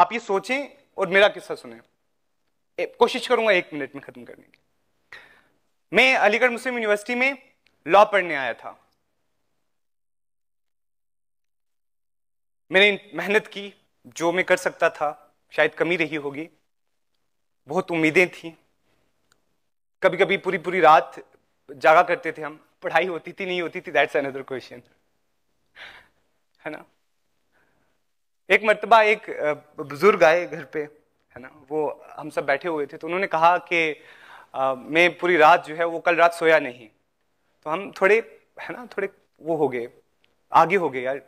आप ये सोचें और मेरा किस्सा सुने कोशिश करूंगा एक मिनट में खत्म करने की मैं अलीगढ़ मुस्लिम यूनिवर्सिटी में लॉ पढ़ने आया था मैंने मेहनत की जो मैं कर सकता था शायद कमी रही होगी बहुत उम्मीदें थी कभी कभी पूरी पूरी रात जागा करते थे हम पढ़ाई होती थी नहीं होती थी दैट्स अनदर क्वेश्चन है ना एक मरतबा एक बुजुर्ग आए घर पे है ना वो हम सब बैठे हुए थे तो उन्होंने कहा कि मैं पूरी रात जो है वो कल रात सोया नहीं तो हम थोड़े है ना थोड़े वो हो गए आगे हो गए यार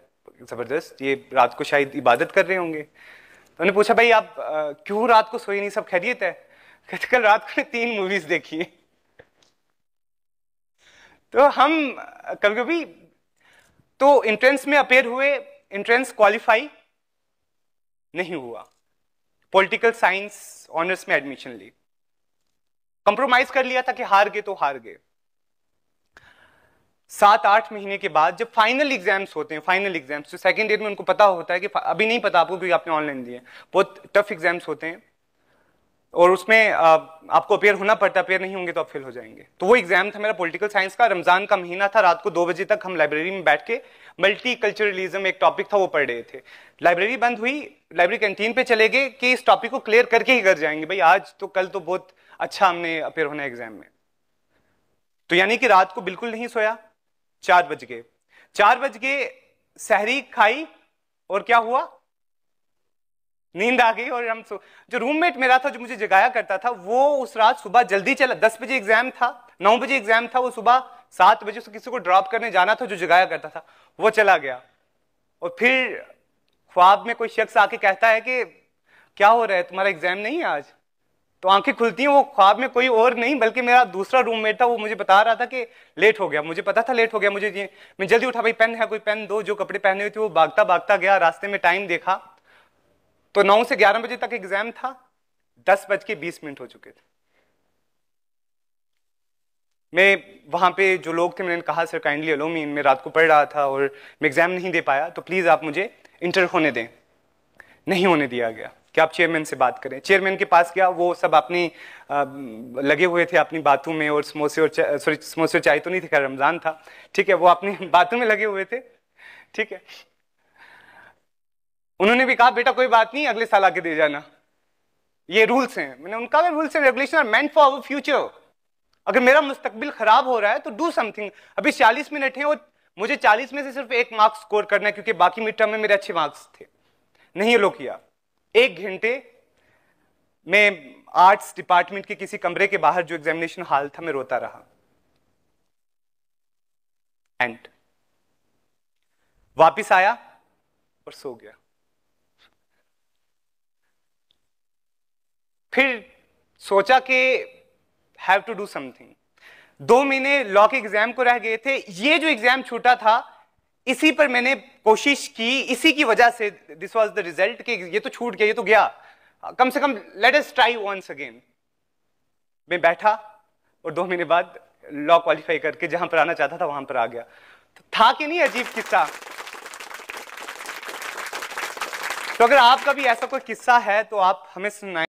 ज़बरदस्त ये रात को शायद इबादत कर रहे होंगे तो उन्होंने पूछा भाई आप क्यों रात को सोए नहीं सब खैरियत है कहते कल रात को तीन मूवीज़ देखी तो हम कभी कभी तो इंट्रेंस में अपेयर हुए इंट्रेंस क्वालिफाई नहीं हुआ पॉलिटिकल साइंस ऑनर्स में एडमिशन ली कंप्रोमाइज कर लिया था कि हार गए तो हार गए सात आठ महीने के बाद जब फाइनल एग्जाम्स होते हैं फाइनल एग्जाम्स तो सेकेंड ईयर में उनको पता होता है कि अभी नहीं पता आपको क्योंकि आपने ऑनलाइन दिए बहुत टफ एग्जाम्स होते हैं और उसमें आपको अपेयर होना पड़ता अपेयर नहीं होंगे तो आप फेल हो जाएंगे तो वो एग्जाम था मेरा पॉलिटिकल साइंस का रमजान का महीना था रात को दो बजे तक हम लाइब्रेरी में बैठ के मल्टी कल्चरलिज्म एक टॉपिक था वो पढ़ रहे थे लाइब्रेरी बंद हुई लाइब्रेरी कैंटीन पे चले गए कि इस टॉपिक को क्लियर करके ही घर जाएंगे भाई आज तो कल तो बहुत अच्छा हमने अपेयर होना एग्जाम में तो यानी कि रात को बिल्कुल नहीं सोया चार बज गए चार बज गए सहरी खाई और क्या हुआ नींद आ गई और हम सो जो रूममेट मेरा था जो मुझे जगाया करता था वो उस रात सुबह जल्दी चला दस बजे एग्जाम था नौ बजे एग्जाम था वो सुबह सात बजे उसको किसी को ड्रॉप करने जाना था जो जगाया करता था वो चला गया और फिर ख्वाब में कोई शख्स आके कहता है कि क्या हो रहा है तुम्हारा एग्जाम नहीं है आज तो आंखें खुलती हैं वो ख्वाब में कोई और नहीं बल्कि मेरा दूसरा रूममेट था वो मुझे बता रहा था कि लेट हो गया मुझे पता था लेट हो गया मुझे मैं जल्दी उठा भाई पेन है कोई पेन दो जो कपड़े पहने हुए थे वो भागता भागता गया रास्ते में टाइम देखा तो नौ से ग्यारह बजे तक एग्जाम था दस बज के बीस मिनट हो चुके थे मैं वहां पे जो लोग थे मैंने कहा सर काइंडली अलो मी मैं रात को पढ़ रहा था और मैं एग्ज़ाम नहीं दे पाया तो प्लीज़ आप मुझे इंटर होने दें नहीं होने दिया गया कि आप चेयरमैन से बात करें चेयरमैन के पास गया वो सब अपनी लगे हुए थे अपनी बातों में और समोसे और सॉरी समोसे चाय तो नहीं थे रमज़ान था ठीक है वो अपनी बातों में लगे हुए थे ठीक है उन्होंने भी कहा बेटा कोई बात नहीं अगले साल आके दे जाना ये रूल्स हैं मैंने उनका भी rules regulation are meant for our future अगर मेरा मुस्तकबिल खराब हो रहा है तो डू समथिंग अभी चालीस मिनट है और मुझे चालीस में से सिर्फ एक मार्क्स स्कोर करना है क्योंकि बाकी मिड टर्म में मेरे अच्छे मार्क्स थे नहीं ये लोग किया एक घंटे मैं आर्ट्स डिपार्टमेंट के किसी कमरे के बाहर जो एग्जामिनेशन हाल था मैं रोता रहा एंड वापिस आया और सो गया फिर सोचा कि हैव टू डू समथिंग दो महीने लॉ के एग्जाम को रह गए थे ये जो एग्जाम छूटा था इसी पर मैंने कोशिश की इसी की वजह से दिस वाज द रिजल्ट कि ये तो छूट गया ये तो गया कम से कम let us try once again मैं बैठा और दो महीने बाद लॉ क्वालिफाई करके जहां पर आना चाहता था वहां पर आ गया तो था कि नहीं अजीब किस्सा तो अगर आपका भी ऐसा कोई किस्सा है तो आप हमें सुनाए